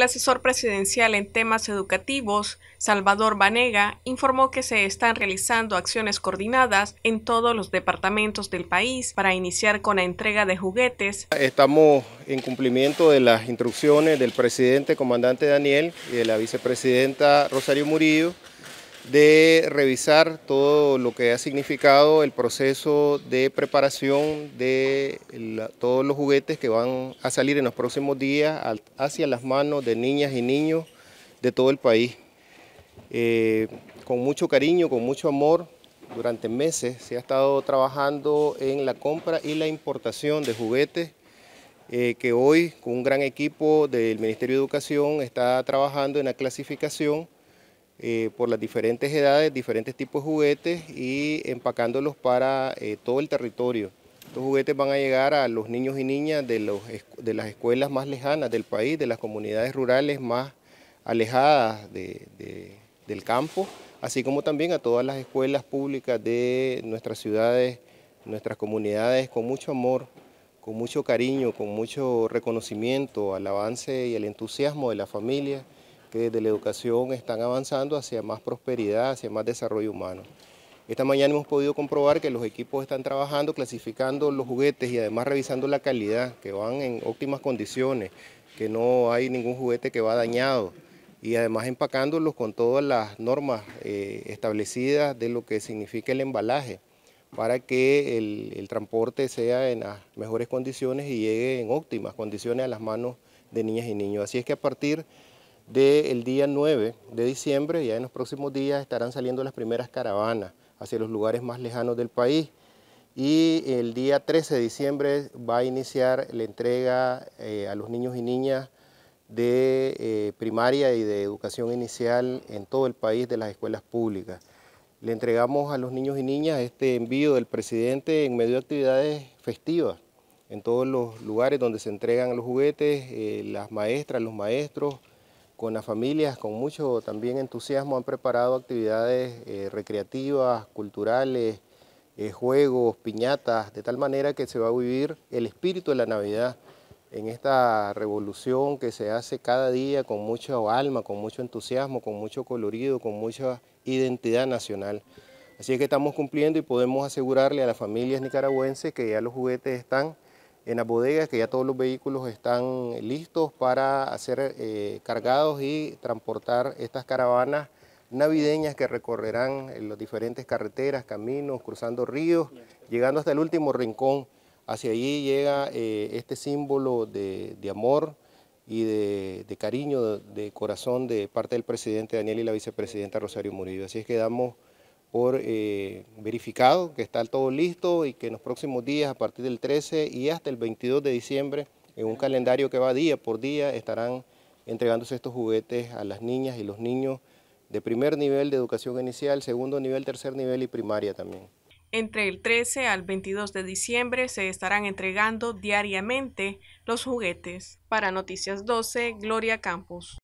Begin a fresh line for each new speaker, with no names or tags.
El asesor presidencial en temas educativos, Salvador Banega, informó que se están realizando acciones coordinadas en todos los departamentos del país para iniciar con la entrega de juguetes.
Estamos en cumplimiento de las instrucciones del presidente comandante Daniel y de la vicepresidenta Rosario Murillo de revisar todo lo que ha significado el proceso de preparación de todos los juguetes que van a salir en los próximos días hacia las manos de niñas y niños de todo el país. Eh, con mucho cariño, con mucho amor, durante meses se ha estado trabajando en la compra y la importación de juguetes eh, que hoy con un gran equipo del Ministerio de Educación está trabajando en la clasificación eh, por las diferentes edades, diferentes tipos de juguetes y empacándolos para eh, todo el territorio. Estos juguetes van a llegar a los niños y niñas de, las escuelas más lejanas del país, de las comunidades rurales más alejadas del campo, así como también a todas las escuelas públicas de nuestras ciudades, nuestras comunidades, con mucho amor, con mucho cariño, con mucho reconocimiento al avance y al entusiasmo de la familia que desde la educación están avanzando hacia más prosperidad, hacia más desarrollo humano. Esta mañana hemos podido comprobar que los equipos están trabajando, clasificando los juguetes y además revisando la calidad, que van en óptimas condiciones, que no hay ningún juguete que va dañado y además empacándolos con todas las normas eh, establecidas de lo que significa el embalaje para que el, el transporte sea en las mejores condiciones y llegue en óptimas condiciones a las manos de niñas y niños. Así es que a partir del día 9 de diciembre, ya en los próximos días estarán saliendo las primeras caravanas hacia los lugares más lejanos del país. Y el día 13 de diciembre va a iniciar la entrega eh, a los niños y niñas de eh, primaria y de educación inicial en todo el país de las escuelas públicas. Le entregamos a los niños y niñas este envío del presidente en medio de actividades festivas, en todos los lugares donde se entregan los juguetes, eh, las maestras, los maestros, con las familias, con mucho también entusiasmo, han preparado actividades eh, recreativas, culturales, eh, juegos, piñatas, de tal manera que se va a vivir el espíritu de la Navidad en esta revolución que se hace cada día con mucho alma, con mucho entusiasmo, con mucho colorido, con mucha identidad nacional. Así es que estamos cumpliendo y podemos asegurarle a las familias nicaragüenses que ya los juguetes están en las bodegas que ya todos los vehículos están listos para ser eh, cargados y transportar estas caravanas navideñas que recorrerán las diferentes carreteras, caminos, cruzando ríos, llegando hasta el último rincón. Hacia allí llega eh, este símbolo de, amor y de, cariño, de, de corazón de parte del presidente Daniel y la vicepresidenta Rosario Murillo. Así es que damos por eh, verificado, que está todo listo y que en los próximos días, a partir del 13 y hasta el 22 de diciembre, en un calendario que va día por día, estarán entregándose estos juguetes a las niñas y los niños de primer nivel de educación inicial, segundo nivel, tercer nivel y primaria también.
Entre el 13 al 22 de diciembre se estarán entregando diariamente los juguetes. Para Noticias 12, Gloria Campos.